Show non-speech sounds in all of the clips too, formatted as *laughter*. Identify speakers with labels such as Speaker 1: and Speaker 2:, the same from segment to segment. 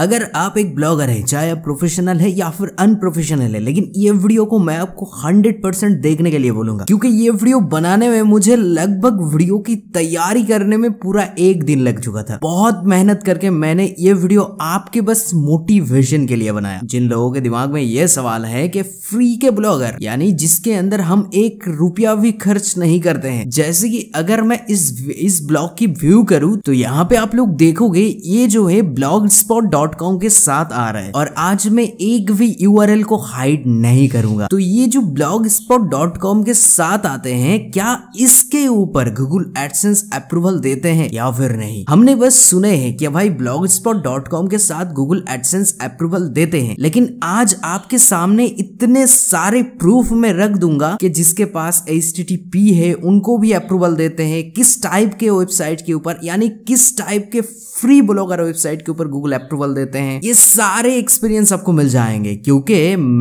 Speaker 1: अगर आप एक ब्लॉगर हैं चाहे आप प्रोफेशनल है या फिर अनप्रोफेशनल है लेकिन ये वीडियो को मैं आपको 100% देखने के लिए बोलूंगा क्योंकि ये वीडियो बनाने में मुझे लगभग वीडियो की तैयारी करने में पूरा एक दिन लग चुका था बहुत मेहनत करके मैंने ये वीडियो आपके बस मोटिवेशन के लिए बनाया जिन लोगों के दिमाग में ये सवाल है कि फ्री के ब्लॉगर यानी जिसके अंदर हम एक रुपया भी खर्च नहीं करते हैं जैसे कि अगर मैं इस इस ब्लॉग की व्यू करूँ तो यहाँ पे आप लोग देखोगे ये जो है ब्लॉग स्पॉट डॉट कॉम के साथ आ रहा है और आज मैं एक भी यू को हाइड नहीं करूंगा तो ये जो ब्लॉग स्पॉट डॉट कॉम के साथ आते हैं क्या इसके ऊपर गूगल एडसेंस अप्रूवल देते हैं या फिर नहीं हमने बस सुने हैं कि भाई ब्लॉग स्पॉट डॉट कॉम के साथ गूगल एडसेंस अप्रूवल देते हैं लेकिन आज आपके सामने इतने सारे प्रूफ में रख दूंगा कि जिसके पास एच है उनको भी अप्रूवल देते हैं किस टाइप के वेबसाइट के ऊपर यानी किस टाइप के फ्री ब्लॉगर वेबसाइट के ऊपर गूगल अप्रूवल देते हैं ये सारे एक्सपीरियंस आपको मिल जाएंगे क्योंकि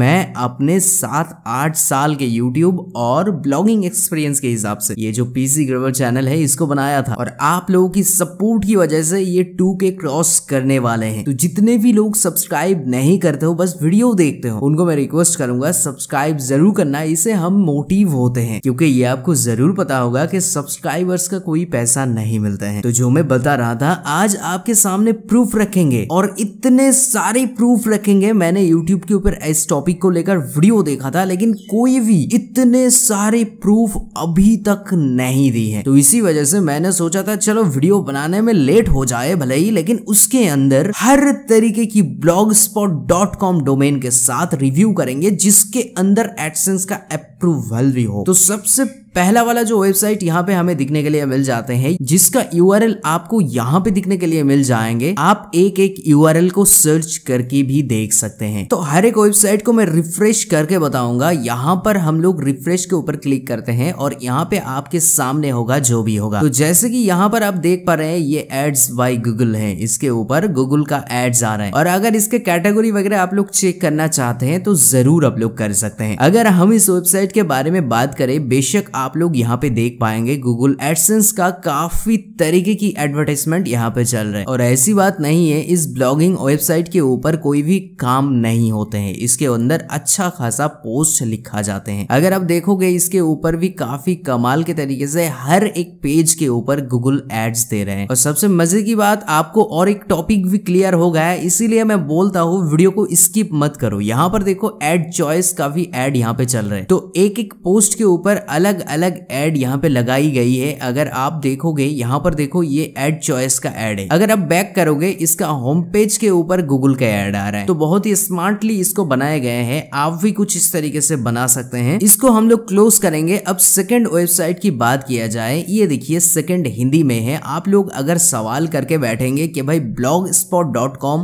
Speaker 1: मैं अपने सात आठ साल के यूट्यूब और ब्लॉगिंग एक्सपीरियंस के हिसाब से ये जो पीसी ग्रवर चैनल है इसको बनाया था और आप लोगों की सपोर्ट की वजह से ये टू के क्रॉस करने वाले हैं तो जितने भी लोग सब्सक्राइब नहीं करते हो बस वीडियो देखते हो उनको मैं रिक्वेस्ट करूंगा सब्सक्राइब जरूर करना इसे हम मोटिव होते हैं क्योंकि ये आपको जरूर पता होगा कि सब्सक्राइबर्स का कोई पैसा नहीं मिलता है तो जो मैं बता रहा था आज आपके सामने प्रूफ रखेंगे और इतने सारे प्रूफ रखेंगे मैंने यूट्यूब के ऊपर इस टॉपिक को लेकर वीडियो देखा था लेकिन कोई भी इतने सारे प्रूफ अभी तक नहीं दी है तो इसी वजह से मैंने सोचा था चलो वीडियो बनाने में लेट हो जाए भले ही लेकिन उसके अंदर हर तरीके की ब्लॉग डोमेन के साथ रिव्यू करेंगे जिसके अंदर एडसेंस का अप्रूवल भी हो तो सबसे पहला वाला जो वेबसाइट यहाँ पे हमें दिखने के लिए मिल जाते हैं जिसका यू आपको यहाँ पे दिखने के लिए मिल जाएंगे आप एक एक यू को सर्च करके भी देख सकते हैं तो हर एक वेबसाइट को मैं रिफ्रेश करके बताऊंगा यहाँ पर हम लोग रिफ्रेश के ऊपर क्लिक करते हैं और यहाँ पे आपके सामने होगा जो भी होगा तो जैसे की यहाँ पर आप देख पा रहे हैं ये एड्स बाई गूगल है इसके ऊपर गूगल का एड्स आ रहा है और अगर इसके कैटेगरी वगैरह आप लोग चेक करना चाहते हैं तो जरूर आप लोग कर सकते हैं अगर हम इस वेबसाइट के बारे में बात करें बेशक आप आप लोग यहाँ पे देख पाएंगे गूगल एडसेंस का काफी तरीके की एडवर्टाइजमेंट यहाँ पे चल रहे हैं और ऐसी बात नहीं है इस ब्लॉगिंग वेबसाइट के ऊपर कोई भी काम नहीं होते हैं इसके अंदर अच्छा खासा पोस्ट लिखा जाते हैं अगर आप देखोगे इसके ऊपर भी काफी कमाल के तरीके से हर एक पेज के ऊपर गूगल एड्स दे रहे हैं और सबसे मजे की बात आपको और एक टॉपिक भी क्लियर हो गया है इसीलिए मैं बोलता हूँ वीडियो को स्किप मत करो यहाँ पर देखो एड चॉइस का भी एड यहाँ पे चल रहे हैं तो एक एक पोस्ट के ऊपर अलग अलग एड यहाँ पे लगाई गई है अगर आप देखोगे यहाँ पर देखो ये एड चॉइस का एड है अगर आप बैक करोगे इसका होम पेज के ऊपर गूगल का एड आ रहा है तो बहुत ही स्मार्टली इसको बनाया गया है आप भी कुछ इस तरीके से बना सकते हैं इसको हम लोग क्लोज करेंगे अब सेकेंड वेबसाइट की बात किया जाए ये देखिए सेकेंड हिंदी में है आप लोग अगर सवाल करके बैठेंगे कि भाई ब्लॉग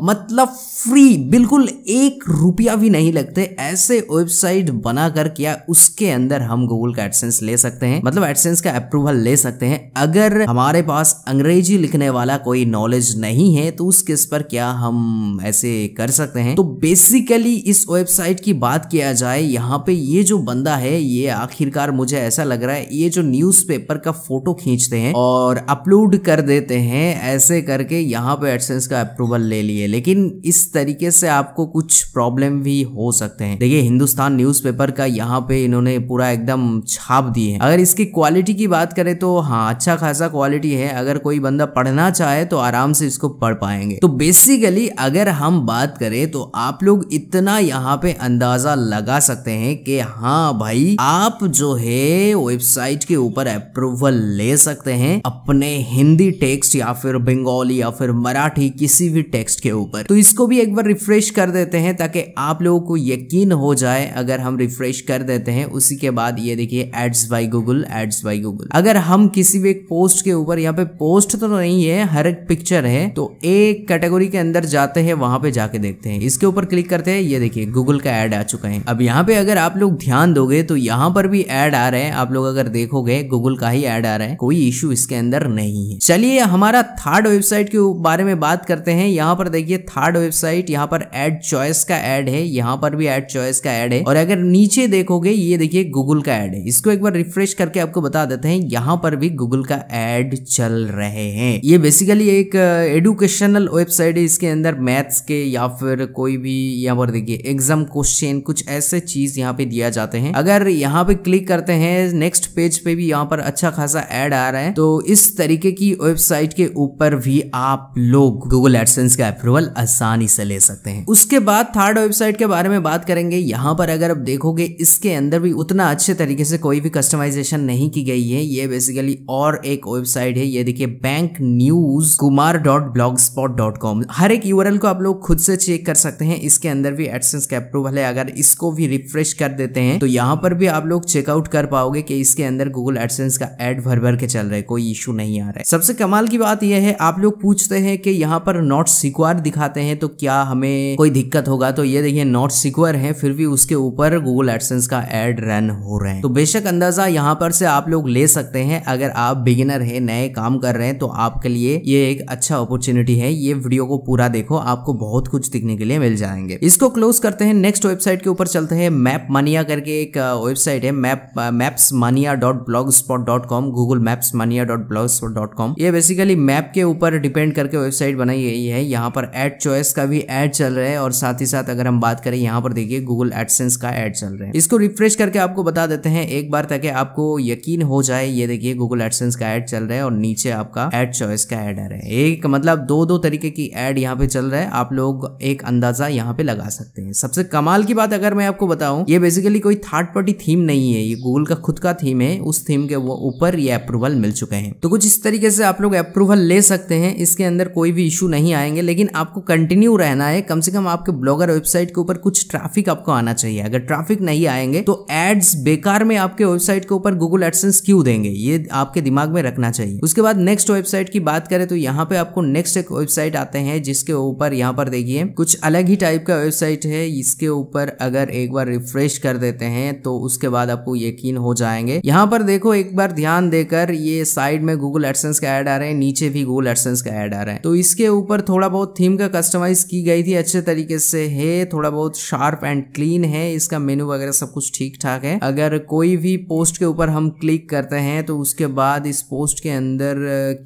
Speaker 1: मतलब फ्री बिल्कुल एक रुपया भी नहीं लगते ऐसे वेबसाइट बनाकर क्या उसके अंदर हम गूगल का एडसेंस ले ले सकते हैं मतलब एडसेंस का अप्रूवल ले सकते हैं अगर हमारे पास अंग्रेजी लिखने वाला कोई नॉलेज नहीं है तो उस केस पर क्या हम ऐसे कर सकते हैं तो बेसिकली इस वेबसाइट की बात किया जाए यहाँ पे ये जो बंदा है ये आखिरकार मुझे ऐसा लग रहा है ये जो न्यूज का फोटो खींचते हैं और अपलोड कर देते हैं ऐसे करके यहाँ पे एडसेंस का अप्रूवल ले लिए लेकिन इस तरीके से आपको कुछ प्रॉब्लम भी हो सकते हैं देखिए हिंदुस्तान न्यूज़पेपर का यहाँ पे इन्होंने पूरा एकदम छाप दिया भी है अगर इसकी क्वालिटी की बात करें तो हाँ अच्छा खासा क्वालिटी है अगर कोई बंदा पढ़ना चाहे तो आराम से इसको पढ़ पाएंगे तो बेसिकली अगर हम बात करें तो आप लोग इतना यहाँ पे अंदाजा लगा सकते हैं कि हाँ भाई आप जो है वेबसाइट के ऊपर अप्रूवल ले सकते हैं अपने हिंदी टेक्स्ट या फिर बंगाली या फिर मराठी किसी भी टेक्स्ट के ऊपर तो इसको भी एक बार रिफ्रेश कर देते हैं ताकि आप लोगों को यकीन हो जाए अगर हम रिफ्रेश कर देते हैं उसी के बाद ये देखिए ads by Google ads by Google अगर हम किसी भी एक पोस्ट के ऊपर यहाँ पे पोस्ट तो नहीं है हर एक पिक्चर है तो एक कैटेगरी के अंदर जाते हैं वहां पे जाके देखते हैं इसके ऊपर क्लिक करते हैं ये देखिए गूगल का एड आ चुका है अब यहाँ पे अगर आप लोग ध्यान दोगे तो यहाँ पर भी एड आ रहे हैं आप लोग अगर देखोगे गूगल का ही एड आ रहा है कोई इश्यू इसके अंदर नहीं है चलिए हमारा थर्ड वेबसाइट के बारे में बात करते हैं यहाँ पर देखिए थर्ड वेबसाइट यहाँ पर एड चॉइस का एड है यहाँ पर भी एड चॉइस का एड है और अगर नीचे देखोगे ये देखिए गूगल का एड है इसको एक बार रिफ्रेश करके आपको बता देते हैं यहाँ पर भी गूगल का एड चल रहे हैं ये बेसिकली एक एडुकेशनल uh, वेबसाइट है इसके अंदर मैथ्स के या फिर कोई भी यहाँ पर देखिए एग्जाम क्वेश्चन कुछ ऐसे चीज यहाँ पे दिया जाते हैं अगर यहाँ पे क्लिक करते हैं नेक्स्ट पेज पे भी यहाँ पर अच्छा खासा एड आ रहा है तो इस तरीके की वेबसाइट के ऊपर भी आप लोग गूगल एडसेंस का अप्रूवल आसानी से ले सकते हैं उसके बाद थर्ड वेबसाइट के बारे में बात करेंगे यहाँ पर अगर आप देखोगे इसके अंदर भी उतना अच्छे तरीके से कोई भी कस्टमर कस्टमाइजेशन नहीं की गई है ये बेसिकली और एक वेबसाइट है ये देखिए bank news Kumar dot blog spot dot com हर एक यूर को आप लोग खुद से चेक कर सकते हैं इसके अंदर भी एडसेंस का अप्रूवल है अगर इसको भी रिफ्रेश कर देते हैं तो यहाँ पर भी आप लोग चेकआउट कर पाओगे कि इसके अंदर गूगल एडसेंस का एड भर भर के चल रहे कोई इशू नहीं आ रहा है सबसे कमाल की बात यह है आप लोग पूछते हैं कि यहाँ पर नॉट सिक्वर दिखाते हैं तो क्या हमें कोई दिक्कत होगा तो ये देखिए नॉट सिक्वर है फिर भी उसके ऊपर गूगल एडसेंस का एड रन हो रहे हैं तो बेशक अंदाजा सा यहाँ पर से आप लोग ले सकते हैं अगर आप बिगिनर है नए काम कर रहे हैं तो आपके लिए ये एक अच्छा अपॉर्चुनिटी है ये वीडियो को पूरा देखो आपको बहुत कुछ दिखने के लिए मिल जाएंगे इसको क्लोज करते हैं नेक्स्ट वेबसाइट के ऊपर चलते हैं मैप मानिया करके एक वेबसाइट है map maps mania dot blog spot dot com Google maps mania dot blog spot dot com ये बेसिकली मैप के ऊपर डिपेंड करके वेबसाइट बनाई गई है यहाँ पर एड चॉइस का भी एड चल रहा है और साथ ही साथ अगर हम बात करें यहाँ पर देखिए गूगल एडसेंस का एड चल रहा है इसको रिफ्रेश करके आपको बता देते हैं एक बार ताकि आपको यकीन हो जाए ये देखिए गूगल एडसेंस का एड चल रहा है और नीचे आपका एड चॉइस का एड आ रहा है एक मतलब दो दो तरीके की एड यहाँ पे चल रहा है आप लोग एक अंदाजा यहाँ पे लगा सकते हैं सबसे कमाल की बात अगर मैं आपको बताऊं ये बेसिकली कोई थर्ड पार्टी थीम नहीं है ये गूगल का खुद का थीम है उस थीम के ऊपर ये अप्रूवल मिल चुके हैं तो कुछ इस तरीके से आप लोग अप्रूवल ले सकते हैं इसके अंदर कोई भी इशू नहीं आएंगे लेकिन आपको कंटिन्यू रहना है कम से कम आपके ब्लॉगर वेबसाइट के ऊपर कुछ ट्रैफिक आपको आना चाहिए अगर ट्रैफिक नहीं आएंगे तो एड्स बेकार में आपके वेबसाइट वेबसाइट के ऊपर गूगल एडसेंस क्यों देंगे ये आपके दिमाग में रखना चाहिए उसके बाद नेक्स्ट वेबसाइट की बात करें तो यहाँ पे आपको नेक्स्ट एक वेबसाइट आते हैं जिसके ऊपर यहाँ पर देखिए कुछ अलग ही टाइप का वेबसाइट है इसके ऊपर अगर एक बार रिफ्रेश कर देते हैं तो उसके बाद आपको यकीन हो जाएंगे यहाँ पर देखो एक बार ध्यान देकर ये साइड में गूगल एडसेंस का एड आ रहे हैं नीचे भी गूगल एडसेंस का एड आ रहा है तो इसके ऊपर थोड़ा बहुत थीम का कस्टमाइज की गई थी अच्छे तरीके से है थोड़ा बहुत शार्प एंड क्लीन है इसका मेन्यू वगैरह सब कुछ ठीक ठाक है अगर कोई भी पोस्ट पोस्ट के ऊपर हम क्लिक करते हैं तो उसके बाद इस पोस्ट के अंदर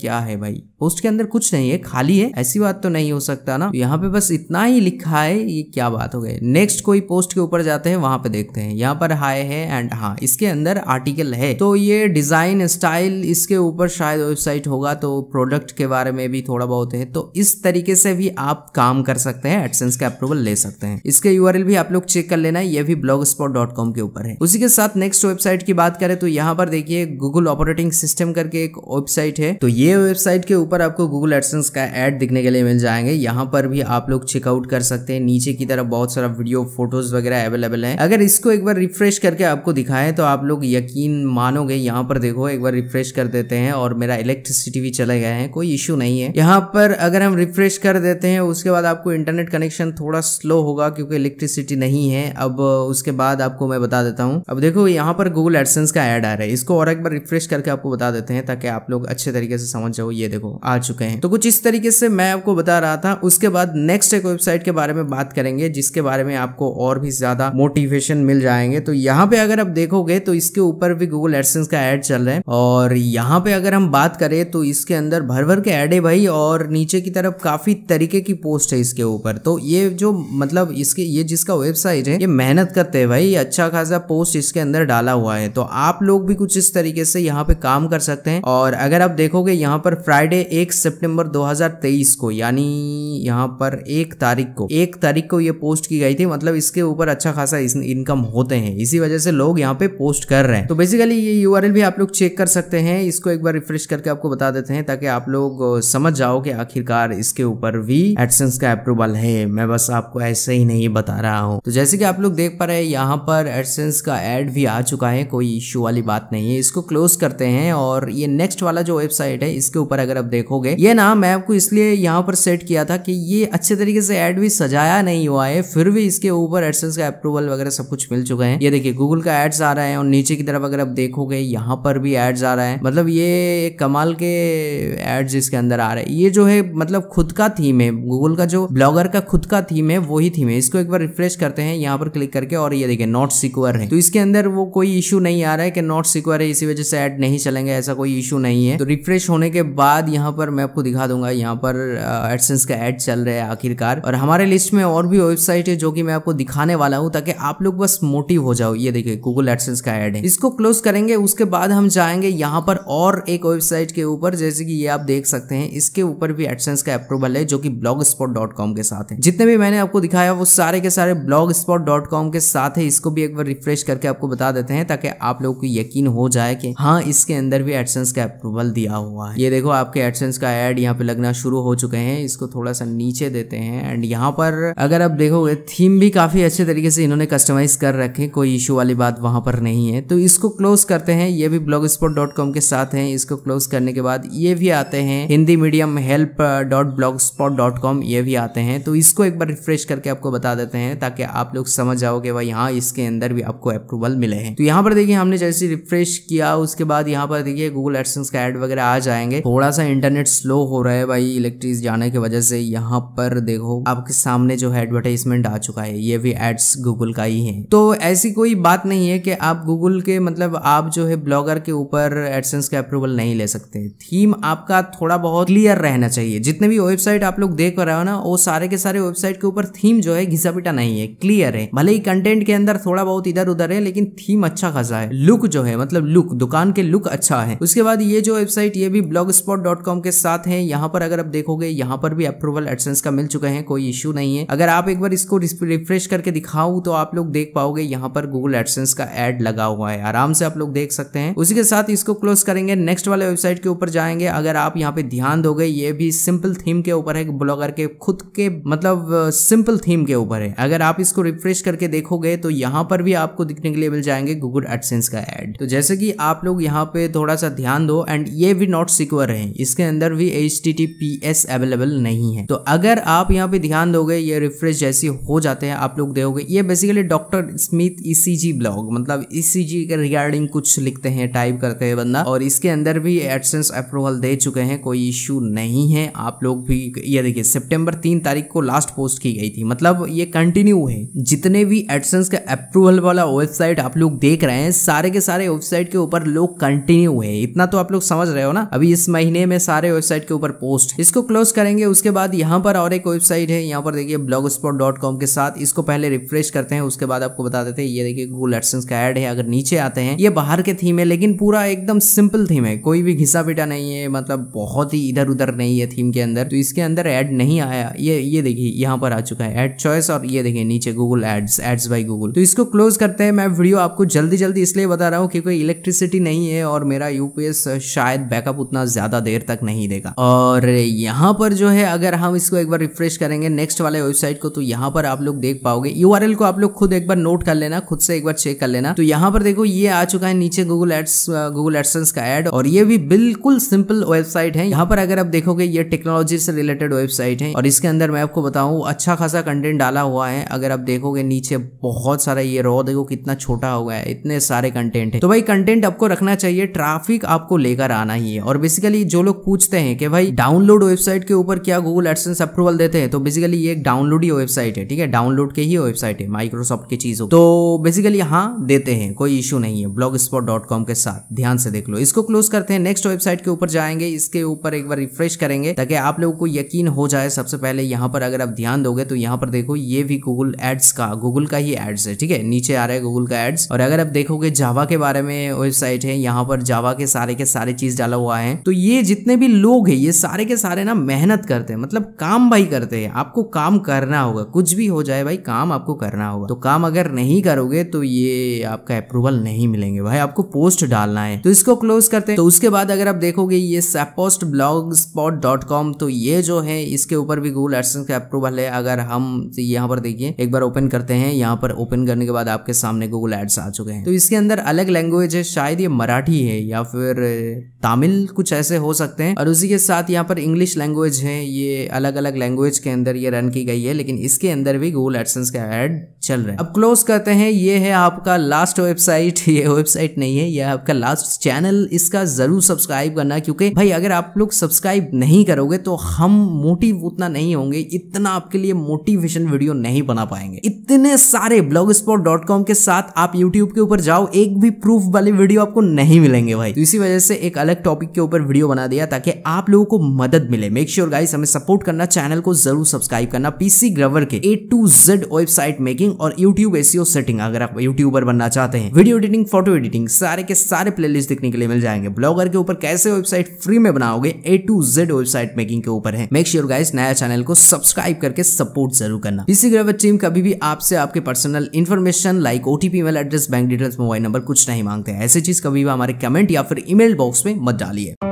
Speaker 1: क्या है भाई पोस्ट के अंदर कुछ नहीं है खाली है ऐसी बात तो नहीं हो सकता ना यहाँ पे बस इतना ही लिखा है ये क्या बात हो गई नेक्स्ट कोई पोस्ट के ऊपर जाते हैं वहां पे देखते हैं यहाँ पर हाई है एंड हाँ इसके अंदर आर्टिकल है तो ये डिजाइन स्टाइल इसके ऊपर शायद वेबसाइट होगा तो प्रोडक्ट के बारे में भी थोड़ा बहुत है तो इस तरीके से भी आप काम कर सकते हैं एडसेंस का अप्रूवल ले सकते हैं इसके यूआरएल भी आप लोग चेक कर लेना ये भी ब्लॉग के ऊपर है उसी के साथ नेक्स्ट वेबसाइट की बात बात करें तो यहाँ पर देखिए गूगल ऑपरेटिंग सिस्टम करके एक वेबसाइट है तो ये वेबसाइट के ऊपर आपको गूगल एडसेंस का एड दिखने के लिए मिल जाएंगे यहाँ पर भी आप लोग चेकआउट कर सकते हैं नीचे की तरफ बहुत सारा वीडियो फोटोज वगैरह अवेलेबल है अगर इसको एक बार रिफ्रेश करके आपको दिखाएं तो आप लोग यकीन मानोगे यहाँ पर देखो एक बार रिफ्रेश कर देते हैं और मेरा इलेक्ट्रिसिटी भी चले गए हैं कोई इश्यू नहीं है यहाँ पर अगर हम रिफ्रेश कर देते हैं उसके बाद आपको इंटरनेट कनेक्शन थोड़ा स्लो होगा क्योंकि इलेक्ट्रिसिटी नहीं है अब उसके बाद आपको मैं बता देता हूँ अब देखो यहाँ पर गूगल एडसेंस एसेंस का ऐड आ रहा है इसको और एक बार रिफ्रेश करके आपको बता देते हैं ताकि आप लोग अच्छे तरीके से समझ जाओ ये देखो आ चुके हैं तो कुछ इस तरीके से मैं आपको बता रहा था उसके बाद नेक्स्ट एक वेबसाइट के बारे में बात करेंगे जिसके बारे में आपको और भी ज्यादा मोटिवेशन मिल जाएंगे तो यहाँ पे अगर आप देखोगे तो इसके ऊपर भी गूगल एडसेंस का एड चल रहे हैं और यहाँ पे अगर हम बात करें तो इसके अंदर भर भर के एड है भाई और नीचे की तरफ काफी तरीके की पोस्ट है इसके ऊपर तो ये जो मतलब इसके ये जिसका वेबसाइट है ये मेहनत करते हैं भाई अच्छा खासा पोस्ट इसके अंदर डाला हुआ है तो आप लोग भी कुछ इस तरीके से यहाँ पे काम कर सकते हैं और अगर आप देखोगे यहाँ पर फ्राइडे एक सितंबर 2023 को यानी यहाँ पर एक तारीख को एक तारीख को ये पोस्ट की गई थी मतलब इसके ऊपर अच्छा खासा इनकम होते हैं इसी वजह से लोग यहाँ पे पोस्ट कर रहे हैं तो बेसिकली ये यू भी आप लोग चेक कर सकते हैं इसको एक बार रिफ्रेश करके आपको बता देते हैं ताकि आप लोग समझ जाओ कि आखिरकार इसके ऊपर भी एडसेंस का अप्रूवल है मैं बस आपको ऐसे ही नहीं बता रहा हूँ तो जैसे कि आप लोग देख पा रहे हैं यहाँ पर एडसेंस का एड भी आ चुका है कोई इशू वाली बात नहीं है इसको क्लोज करते हैं और ये नेक्स्ट वाला जो वेबसाइट है इसके ऊपर अगर आप देखोगे ये ना मैं आपको इसलिए यहाँ पर सेट किया था कि ये अच्छे तरीके से एड भी सजाया नहीं हुआ है फिर भी इसके ऊपर एडसेंस का अप्रूवल वगैरह सब कुछ मिल चुका है ये देखिए गूगल का एड्स आ रहा है और नीचे की तरफ अगर आप देखोगे यहाँ पर भी एड्स आ रहा है मतलब ये कमाल के एड्स इसके अंदर आ रहे हैं ये जो है मतलब खुद का थीम है गूगल का जो ब्लॉगर का खुद का थीम है वही थीम है इसको एक बार रिफ्रेश करते हैं यहाँ पर क्लिक करके और ये देखिए नॉट सिक्योर है तो इसके अंदर वो कोई इशू नहीं आ रहा है कि नॉट सिक्योर है इसी वजह से ऐड नहीं चलेंगे ऐसा कोई इशू नहीं है तो रिफ्रेश होने के बाद यहाँ पर मैं आपको दिखा दूंगा यहाँ पर एडसेंस का एड चल रहा है आखिरकार और हमारे लिस्ट में और भी वेबसाइट है जो कि मैं आपको दिखाने वाला हूँ ताकि आप लोग बस मोटिव हो जाओ ये देखिए गूगल एडसेंस का एड है इसको क्लोज करेंगे उसके बाद हम जाएंगे यहाँ पर और एक वेबसाइट के ऊपर जैसे कि ये आप देख सकते हैं इसके ऊपर भी एडसेंस का अप्रूवल है जो कि ब्लॉग के साथ है जितने भी मैंने आपको दिखाया वो सारे के सारे ब्लॉग के साथ है इसको भी एक बार रिफ्रेश करके आपको बता देते हैं ताकि आप आप लोगों को यकीन हो जाए कि हाँ इसके अंदर भी एडसेंस का अप्रूवल दिया हुआ है ये देखो आपके एडसेंस का एड यहाँ पे लगना शुरू हो चुके हैं इसको थोड़ा सा नीचे देते हैं एंड यहाँ पर अगर आप देखोगे थीम भी काफी अच्छे तरीके से इन्होंने कस्टमाइज कर रखे कोई इशू वाली बात वहां पर नहीं है तो इसको क्लोज करते हैं ये भी ब्लॉग के साथ है इसको क्लोज करने के बाद ये भी आते हैं Hindi medium help dot blog spot dot com ये भी आते हैं तो इसको एक बार रिफ्रेश करके आपको बता देते हैं ताकि आप लोग समझ जाओगे भाई हाँ इसके अंदर भी आपको अप्रूवल मिले हैं तो यहाँ पर देखिए हमने जैसे रिफ्रेश किया उसके बाद यहाँ पर देखिए गूगल एडसेंस का एड वगैरह आ जाएंगे थोड़ा सा इंटरनेट स्लो हो रहा है भाई इलेक्ट्रिक जाने की वजह से यहाँ पर देखो आपके सामने जो है एडवर्टाइजमेंट आ चुका है ये भी एड्स गूगल का ही है तो ऐसी कोई बात नहीं है कि आप गूगल के मतलब आप जो है ब्लॉगर के ऊपर एडसेंस का अप्रूवल नहीं ले सकते थीम आपका थोड़ा बहुत क्लियर रहना चाहिए जितने भी वेबसाइट आप लोग देख रहे हो ना वो सारे के सारे वेबसाइट के ऊपर थीम जो है घिसा पिटा नहीं है क्लियर है भले ही कंटेंट के अंदर थोड़ा बहुत इधर उधर है लेकिन थीम अच्छा खासा है है लुक जो है मतलब लुक दुकान के लुक अच्छा है उसके बाद ये जो वेबसाइट ये भी ब्लॉग के साथ है यहाँ पर अगर आप देखोगे यहाँ पर भी अप्रूवल एडसेंस का मिल चुका है कोई इश्यू नहीं है अगर आप एक बार इसको रिफ्रेश करके दिखाऊ तो आप लोग देख पाओगे यहाँ पर गूगल एडसेंस का एड लगा हुआ है आराम से आप लोग देख सकते हैं उसी के साथ इसको क्लोज करेंगे नेक्स्ट वाले वेबसाइट के ऊपर जाएंगे अगर आप यहाँ पे ध्यान दोगे ये भी सिंपल थीम के ऊपर है ब्लॉगर के खुद के मतलब सिंपल थीम के ऊपर है अगर आप इसको रिफ्रेश करके देखोगे तो यहाँ पर भी आपको दिखने के लिए मिल जाएंगे गूगल एडसेंस एडसेंस का एड तो जैसे कि आप लोग यहाँ पे थोड़ा सा ध्यान दो एंड ये भी नॉट सिक्योर है इसके अंदर भी एच अवेलेबल नहीं है तो अगर आप यहाँ पे ध्यान दोगे ये रिफ्रेश जैसे हो जाते हैं आप लोग देखोगे ये basically doctor Smith ECG blog मतलब ईसीजी e के रिगार्डिंग कुछ लिखते हैं टाइप करते हैं बंदा और इसके अंदर भी एडसेंस अप्रूवल दे चुके हैं कोई इश्यू नहीं है आप लोग भी ये देखिए सितंबर तीन तारीख को लास्ट पोस्ट की गई थी मतलब ये कंटिन्यू है जितने भी एडसेंस का अप्रूवल वाला वेबसाइट आप लोग देख रहे हैं सारे के सारे वेबसाइट के ऊपर लोग कंटिन्यू है इतना तो आप लोग समझ रहे हो ना अभी इस महीने में सारे वेबसाइट के ऊपर पोस्ट इसको क्लोज करेंगे उसके बाद यहाँ पर और एक वेबसाइट है यहाँ पर देखिए ब्लॉग के साथ इसको पहले रिफ्रेश करते हैं उसके बाद आपको बता देते हैं ये देखिए गूगल एडसेंस का एड है अगर नीचे आते हैं ये बाहर के थीम है लेकिन पूरा एकदम सिंपल थीम है कोई भी घिसा पिटा नहीं है मतलब बहुत ही इधर उधर नहीं है थीम के अंदर तो इसके अंदर एड नहीं आया ये ये देखिए यहाँ पर आ चुका है एड चॉइस और ये देखिए नीचे Google ads ads by Google तो इसको क्लोज करते हैं मैं वीडियो आपको जल्दी जल्दी इसलिए इसलिए बता रहा हूँ क्योंकि इलेक्ट्रिसिटी नहीं है और मेरा यूपीएस शायद बैकअप उतना ज़्यादा देर तक नहीं देगा और यहाँ पर जो है अगर हम इसको एक बार रिफ्रेश करेंगे नेक्स्ट वाले वेबसाइट को तो यहाँ पर आप लोग देख पाओगे यू को आप लोग खुद एक बार नोट कर लेना खुद से एक बार चेक कर लेना तो यहाँ पर देखो ये आ चुका है नीचे गूगल एड्स गूगल एडसेंस का एड और ये भी बिल्कुल सिंपल वेबसाइट है यहाँ पर अगर आप देखोगे ये टेक्नोलॉजी से रिलेटेड वेबसाइट है और इसके अंदर मैं आपको बताऊँ अच्छा खासा कंटेंट डाला हुआ है अगर आप देखोगे नीचे बहुत सारा ये रॉ देखो कितना छोटा हो गया है इतने सारे सारे कंटेंट है तो भाई कंटेंट आपको रखना चाहिए ट्राफिक आपको लेकर आना ही है और बेसिकली जो लोग पूछते हैं कि भाई डाउनलोड वेबसाइट के ऊपर क्या गूगल एडसेंस अप्रूवल देते हैं तो बेसिकली ये एक डाउनलोड ही वेबसाइट है ठीक है डाउनलोड के ही वेबसाइट है माइक्रोसॉफ्ट की चीज तो बेसिकली हाँ देते हैं कोई इशू नहीं है ब्लॉग के साथ ध्यान से देख लो इसको क्लोज करते हैं नेक्स्ट वेबसाइट के ऊपर जाएंगे इसके ऊपर एक बार रिफ्रेश करेंगे ताकि आप लोगों को यकीन हो जाए सबसे पहले यहाँ पर अगर आप ध्यान दोगे तो यहाँ पर देखो ये भी गूगल एड्स का गूगल का ही एड्स है ठीक है नीचे आ रहा है गूगल का एड्स और अगर आप देखोगे जावा के बारे में वेबसाइट है यहाँ पर जावा के सारे के सारे चीज डाला हुआ है तो ये जितने भी लोग हैं ये सारे के सारे ना मेहनत करते हैं मतलब काम भाई करते हैं आपको काम करना होगा कुछ भी हो जाए भाई काम आपको करना होगा तो काम अगर नहीं करोगे तो ये आपका अप्रूवल नहीं मिलेंगे भाई आपको पोस्ट डालना है तो इसको क्लोज करते हैं तो उसके बाद अगर आप देखोगे ये सपोस्ट ब्लॉग स्पॉट डॉट कॉम तो ये जो है इसके ऊपर भी गूगल एडसन का अप्रूवल है अगर हम यहाँ पर देखिए एक बार ओपन करते हैं यहाँ पर ओपन करने के बाद आपके सामने गूगल एड्स आ चुके हैं तो इसके अंदर अंदर अलग लैंग्वेज है शायद ये मराठी है या फिर तमिल कुछ ऐसे हो सकते हैं और उसी के साथ यहाँ पर इंग्लिश लैंग्वेज है ये अलग अलग लैंग्वेज के अंदर ये रन की गई है लेकिन इसके अंदर भी गूगल एडसेंस का एड चल रहे हैं अब क्लोज करते हैं ये है आपका लास्ट वेबसाइट *laughs* ये वेबसाइट नहीं है यह आपका लास्ट चैनल इसका जरूर सब्सक्राइब करना क्योंकि भाई अगर आप लोग सब्सक्राइब नहीं करोगे तो हम मोटिव उतना नहीं होंगे इतना आपके लिए मोटिवेशन वीडियो नहीं बना पाएंगे इतने सारे ब्लॉग के साथ आप यूट्यूब के ऊपर जाओ एक भी प्रूफ वाले वीडियो आपको नहीं मिलेंगे भाई तो इसी वजह से एक अलग टॉपिक के ऊपर वीडियो बना दिया ताकि आप लोगों को मदद मिले मेक श्योर गाइस हमें सपोर्ट करना चैनल को जरूर सब्सक्राइब करना पीसी ग्रवर के A to Z website making और यूट्यूब एसियो सेटिंग अगर आप यूट्यूबर बनना चाहते हैं वीडियो एडिटिंग फोटो एडिटिंग सारे के सारे प्लेलिस्ट देखने के लिए मिल जाएंगे ब्लॉगर के ऊपर कैसे वेबसाइट फ्री में बनाओगे A to Z website making के ऊपर है मेक श्योर गाइस नया चैनल को सब्सक्राइब करके सपोर्ट जरूर करना इसी ग्रह टीम कभी भी आपसे आपके personal information like OTP mail address bank details mobile number कुछ नहीं मांगते ऐसी चीज कभी भी हमारे कमेंट या फिर ईमेल बॉक्स में मत डालिए